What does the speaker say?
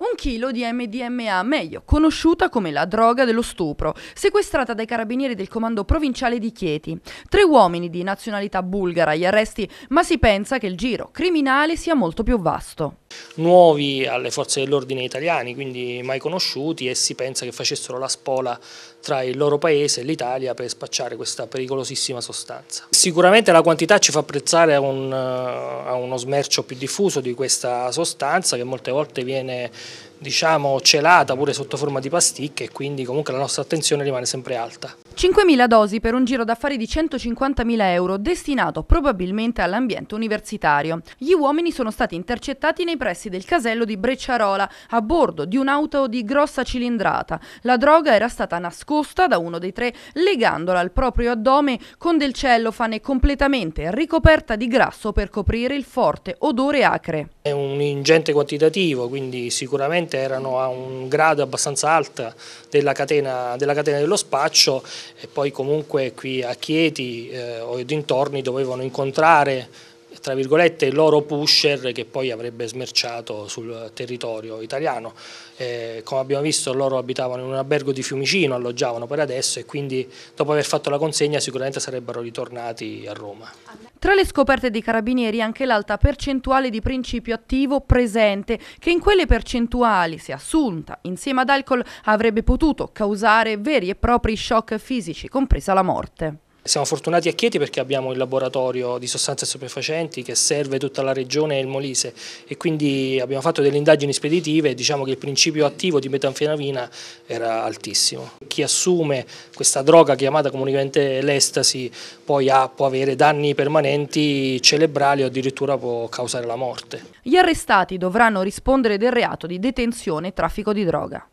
Un chilo di MDMA, meglio conosciuta come la droga dello stupro, sequestrata dai carabinieri del comando provinciale di Chieti. Tre uomini di nazionalità bulgara agli arresti, ma si pensa che il giro criminale sia molto più vasto nuovi alle forze dell'ordine italiani, quindi mai conosciuti e si pensa che facessero la spola tra il loro paese e l'Italia per spacciare questa pericolosissima sostanza. Sicuramente la quantità ci fa apprezzare a, un, a uno smercio più diffuso di questa sostanza che molte volte viene diciamo, celata pure sotto forma di pasticche e quindi comunque la nostra attenzione rimane sempre alta. 5.000 dosi per un giro d'affari di 150.000 euro destinato probabilmente all'ambiente universitario. Gli uomini sono stati intercettati nei pressi del casello di Brecciarola a bordo di un'auto di grossa cilindrata. La droga era stata nascosta da uno dei tre legandola al proprio addome con del cellofane completamente ricoperta di grasso per coprire il forte odore acre. È un ingente quantitativo, quindi sicuramente erano a un grado abbastanza alto della catena, della catena dello spaccio e poi comunque qui a Chieti eh, o dintorni dovevano incontrare tra virgolette l'oro pusher che poi avrebbe smerciato sul territorio italiano. Eh, come abbiamo visto loro abitavano in un albergo di Fiumicino, alloggiavano per adesso e quindi dopo aver fatto la consegna sicuramente sarebbero ritornati a Roma. Tra le scoperte dei carabinieri anche l'alta percentuale di principio attivo presente che in quelle percentuali, se assunta insieme ad alcol, avrebbe potuto causare veri e propri shock fisici, compresa la morte. Siamo fortunati a Chieti perché abbiamo il laboratorio di sostanze stupefacenti che serve tutta la regione e il Molise e quindi abbiamo fatto delle indagini speditive e diciamo che il principio attivo di metanfetamina era altissimo. Chi assume questa droga chiamata comunicamente l'estasi poi ha, può avere danni permanenti cerebrali o addirittura può causare la morte. Gli arrestati dovranno rispondere del reato di detenzione e traffico di droga.